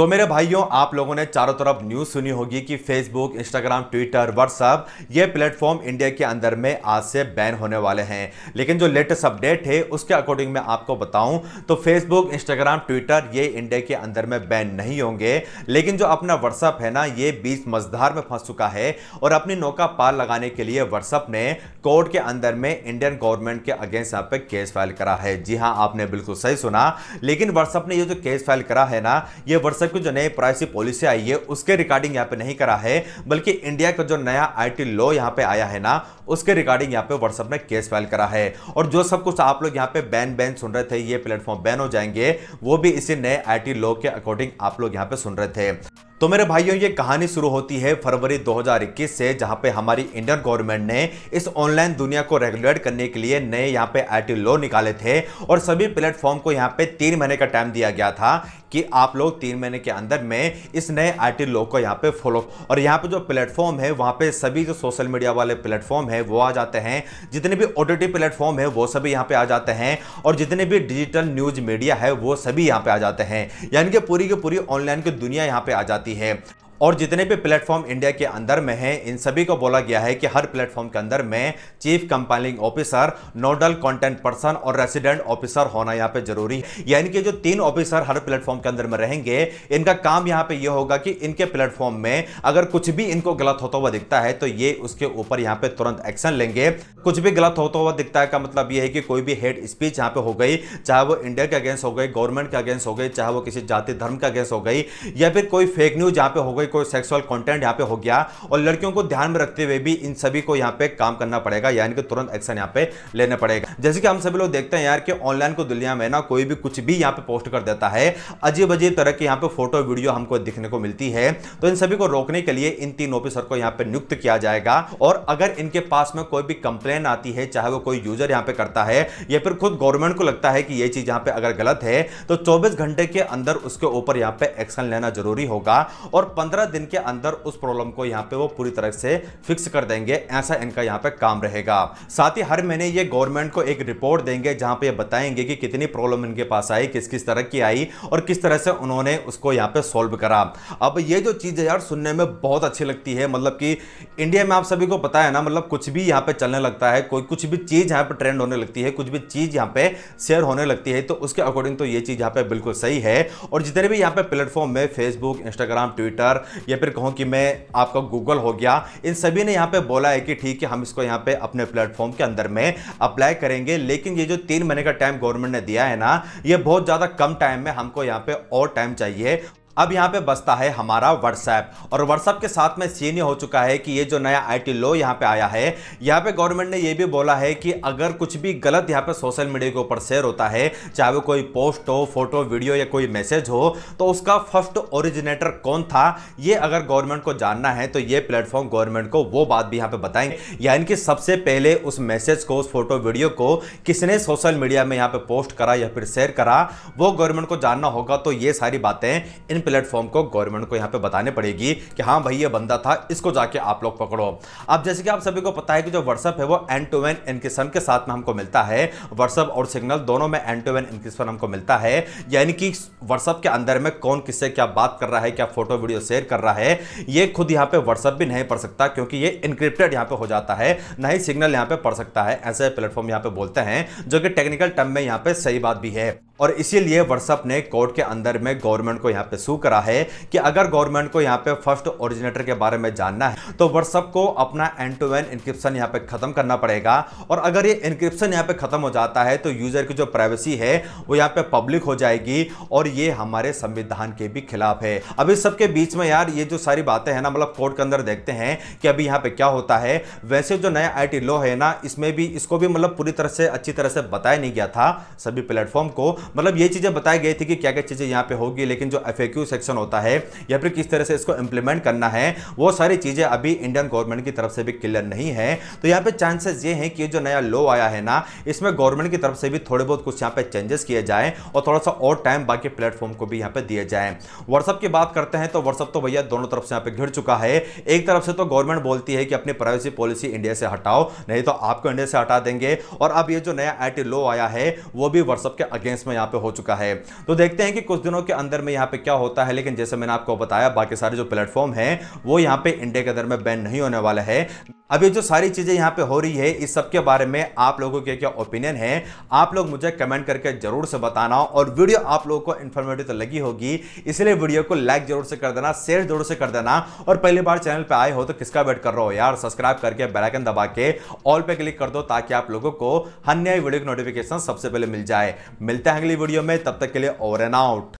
तो मेरे भाइयों आप लोगों ने चारों तरफ न्यूज़ सुनी होगी कि फेसबुक इंस्टाग्राम ट्विटर व्हाट्सअप ये प्लेटफॉर्म इंडिया के अंदर में आज से बैन होने वाले हैं लेकिन जो लेटेस्ट अपडेट है उसके अकॉर्डिंग मैं आपको बताऊं तो फेसबुक इंस्टाग्राम ट्विटर ये इंडिया के अंदर में बैन नहीं होंगे लेकिन जो अपना व्हाट्सअप है ना ये बीच मजधार में फंस चुका है और अपनी नौका पार लगाने के लिए व्हाट्सअप ने कोर्ट के अंदर में इंडियन गवर्नमेंट के अगेंस्ट यहाँ पे केस फाइल करा है जी हाँ आपने बिल्कुल सही सुना लेकिन व्हाट्सअप ने ये जो केस फाइल करा है ना ये व्हाट्सअप यूएसएफ की जो नई प्राइवेसी पॉलिसी आई है उसके रिगार्डिंग यहाँ पे नहीं करा है बल्कि इंडिया का जो नया आईटी लॉ यहाँ पे आया है ना उसके रिगार्डिंग यहाँ पे व्हाट्सएप ने केस फाइल करा है और जो सब कुछ आप लोग यहाँ पे बैन बैन सुन रहे थे ये प्लेटफॉर्म बैन हो जाएंगे वो भी इसी नए आईटी लॉ के अकॉर्डिंग आप लोग यहाँ पे सुन रहे थे तो मेरे भाइयों ये कहानी शुरू होती है फरवरी 2021 से जहां पे हमारी इंडियन गवर्नमेंट ने इस ऑनलाइन दुनिया को रेगुलेट करने के लिए नए यहां पे आईटी लॉ निकाले थे और सभी प्लेटफॉर्म को यहां पे तीन महीने का टाइम दिया गया था कि आप लोग तीन महीने के अंदर में इस नए आई लोग को यहाँ पे फॉलो और यहाँ पे जो प्लेटफॉर्म है वहाँ पे सभी जो सोशल मीडिया वाले प्लेटफॉर्म है वो आ जाते हैं जितने भी ओ टी प्लेटफॉर्म है वो सभी यहाँ पे आ जाते हैं और जितने भी डिजिटल न्यूज मीडिया है वो सभी यहाँ पे आ जाते हैं यानी कि पूरी की पूरी ऑनलाइन की दुनिया यहाँ पे आ जाती है और जितने भी प्लेटफॉर्म इंडिया के अंदर में हैं इन सभी को बोला गया है कि हर प्लेटफॉर्म के अंदर में chief compiling officer nodal content person और रेसिडेंट ऑफिसर होना यहाँ पे जरूरी है यानी कि जो तीन ऑफिसर हर प्लेटफॉर्म के अंदर में रहेंगे इनका काम यहाँ पे यह होगा कि इनके प्लेटफॉर्म में अगर कुछ भी इनको गलत होता हुआ दिखता है तो ये उसके ऊपर यहाँ पे तुरंत एक्शन लेंगे कुछ भी गलत होता हुआ दिखता है का मतलब ये है कि कोई भी हेड स्पीच यहाँ पे हो गई चाहे वो इंडिया के अगेंस्ट हो गई गवर्नमेंट के अगेंस्ट हो गई चाहे वो किसी जाति धर्म के अगेंस्ट हो गई या फिर कोई फेक न्यूज यहाँ पे हो गई कोई सेक्सुअल कंटेंट यहाँ पे हो गया और लड़कियों को ध्यान में रखते हुए भी इन सभी को यहाँ पे काम करना पड़ेगा यानी कि तुरंत एक्शन यहाँ पे लेना पड़ेगा जैसे कि हम सभी लोग देखते हैं यार कि ऑनलाइन को दुनिया में ना कोई भी कुछ भी यहाँ पे पोस्ट कर देता है अजीब अजीब तरह की यहाँ पे फोटो वीडियो हमको दिखने को मिलती है तो इन सभी को रोकने के लिए इन तीन ऑफिसर को यहाँ पे नियुक्त किया जाएगा और अगर इनके पास में कोई भी कंप्लेन आती है चाहे वो कोई यूजर यहाँ पे करता है या फिर खुद गवर्नमेंट को लगता है कि ये चीज यहाँ पे अगर गलत है तो चौबीस घंटे के अंदर उसके ऊपर यहाँ पे एक्शन लेना जरूरी होगा और पंद्रह पंद्रह दिन के अंदर उस प्रॉब्लम को यहाँ पे वो पूरी तरह से फिक्स कर देंगे ऐसा इनका यहाँ पे काम रहेगा साथ ही हर महीने ये गवर्नमेंट को एक रिपोर्ट देंगे जहाँ पे ये बताएंगे कि कितनी प्रॉब्लम इनके पास आई किस किस तरह की आई और किस तरह से उन्होंने उसको यहाँ पे सॉल्व करा अब ये जो चीज़ है यार सुनने में बहुत अच्छी लगती है मतलब कि इंडिया में आप सभी को पता है ना मतलब कुछ भी यहाँ पे चलने लगता है कोई कुछ भी चीज़ यहाँ पे ट्रेंड होने लगती है कुछ भी चीज़ यहाँ पे शेयर होने लगती है तो उसके अकॉर्डिंग तो ये चीज़ यहाँ पे बिल्कुल सही है और जितने भी यहाँ पे प्लेटफॉर्म में फेसबुक इंस्टाग्राम ट्विटर या फिर कहूँ कि मैं आपका गूगल हो गया इन सभी ने यहाँ पे बोला है कि ठीक है हम इसको यहाँ पे अपने प्लेटफॉर्म के अंदर में अप्लाई करेंगे लेकिन ये जो तीन महीने का टाइम गवर्नमेंट ने दिया है ना ये बहुत ज़्यादा कम टाइम में हमको यहाँ पर और टाइम चाहिए अब यहाँ पे बसता है हमारा व्हाट्सएप और व्हाट्सएप के साथ में सीन ये हो चुका है कि ये जो नया आईटी लॉ यहाँ पे आया है यहाँ पे गवर्नमेंट ने ये भी बोला है कि अगर कुछ भी गलत यहाँ पे सोशल मीडिया के ऊपर शेयर होता है चाहे वो कोई पोस्ट हो फोटो वीडियो या कोई मैसेज हो तो उसका फर्स्ट ओरिजिनेटर कौन था ये अगर गवर्नमेंट को जानना है तो ये प्लेटफॉर्म गवर्नमेंट को वो बात भी यहाँ पर बताएंगे यानी कि सबसे पहले उस मैसेज को उस फोटो वीडियो को किसने सोशल मीडिया में यहाँ पर पोस्ट करा या फिर शेयर करा वो गवर्नमेंट को जानना होगा तो ये सारी बातें इन प्लेटफॉर्म को गवर्नमेंट को यहाँ पे बताने पड़ेगी कि हाँ भाई ये बंदा था इसको जाके आप लोग पकड़ो अब जैसे कि आप सभी को पता है कि जो व्हाट्सअप है वो एंड टू एन इनकिसन के साथ में हमको मिलता है व्हाट्सअप और सिग्नल दोनों में एंड टू एन इनकिसन हमको मिलता है यानी कि व्हाट्सअप के अंदर में कौन किससे क्या बात कर रहा है क्या फोटो वीडियो शेयर कर रहा है ये खुद यहाँ पे व्हाट्सअप भी नहीं पढ़ सकता क्योंकि ये इनक्रिप्टेड यहाँ पे हो जाता है ना ही सिग्नल यहाँ पे पढ़ सकता है ऐसे प्लेटफॉर्म यहाँ पे बोलते हैं जो कि टेक्निकल टर्म में यहाँ पे सही बात भी है और इसीलिए व्हाट्सअप ने कोर्ट के अंदर में गवर्नमेंट को यहाँ पे सू करा है कि अगर गवर्नमेंट को यहाँ पे फर्स्ट ओरिजिनेटर के बारे में जानना है तो व्हाट्सअप को अपना एंड टू एंड इंक्रिप्शन यहाँ पे खत्म करना पड़ेगा और अगर ये इंक्रिप्शन यहाँ पे खत्म हो जाता है तो यूजर की जो प्राइवेसी है वो यहाँ पे पब्लिक हो जाएगी और ये हमारे संविधान के भी खिलाफ है अब इस सबके बीच में यार ये जो सारी बातें हैं ना मतलब कोर्ट के अंदर देखते हैं कि अभी यहाँ पे क्या होता है वैसे जो नया आई लॉ है ना इसमें भी इसको भी मतलब पूरी तरह से अच्छी तरह से बताया नहीं गया था सभी प्लेटफॉर्म को मतलब ये चीज़ें बताई गई थी कि क्या क्या चीज़ें यहाँ पे होगी लेकिन जो एफ सेक्शन होता है या फिर किस तरह से इसको इम्प्लीमेंट करना है वो सारी चीज़ें अभी इंडियन गवर्नमेंट की तरफ से भी क्लियर नहीं है तो यहाँ पे चांसेस ये हैं कि जो नया लो आया है ना इसमें गवर्नमेंट की तरफ से भी थोड़े बहुत कुछ यहाँ पे चेंजेस किए जाए और थोड़ा सा और टाइम बाकी प्लेटफॉर्म को भी यहाँ पे दिए जाए व्हाट्सअप की बात करते हैं तो व्हाट्सअप तो भैया दोनों तरफ से यहाँ पे घिर चुका है एक तरफ से तो गवर्नमेंट बोलती है कि अपनी प्राइवेसी पॉलिसी इंडिया से हटाओ नहीं तो आपको इंडिया से हटा देंगे और अब ये जो नया आई लो आया है वो भी व्हाट्सअप के अगेंस्ट में यहाँ पे हो चुका है तो देखते हैं कि कुछ दिनों के अंदर में यहाँ पे क्या होता है लेकिन जैसे मैंने आपको बताया बाकी सारे जो प्लेटफॉर्म हैं वो यहाँ पे इंडिया के अंदर में बैन नहीं होने वाला है अब ये जो सारी चीज़ें यहाँ पे हो रही है इस सब के बारे में आप लोगों के क्या ओपिनियन है आप लोग मुझे कमेंट करके जरूर से बताना और वीडियो आप लोगों को इन्फॉर्मेटिव तो लगी होगी इसलिए वीडियो को लाइक जरूर से कर देना शेयर जरूर से कर देना और पहली बार चैनल पर आए हो तो किसका वेट कर रहे हो यार सब्सक्राइब करके बेलाइकन दबा के ऑल पे क्लिक कर दो ताकि आप लोगों को हन्या वीडियो की नोटिफिकेशन सबसे पहले मिल जाए मिलते हैं अगली वीडियो में तब तक के लिए ओवर एंड आउट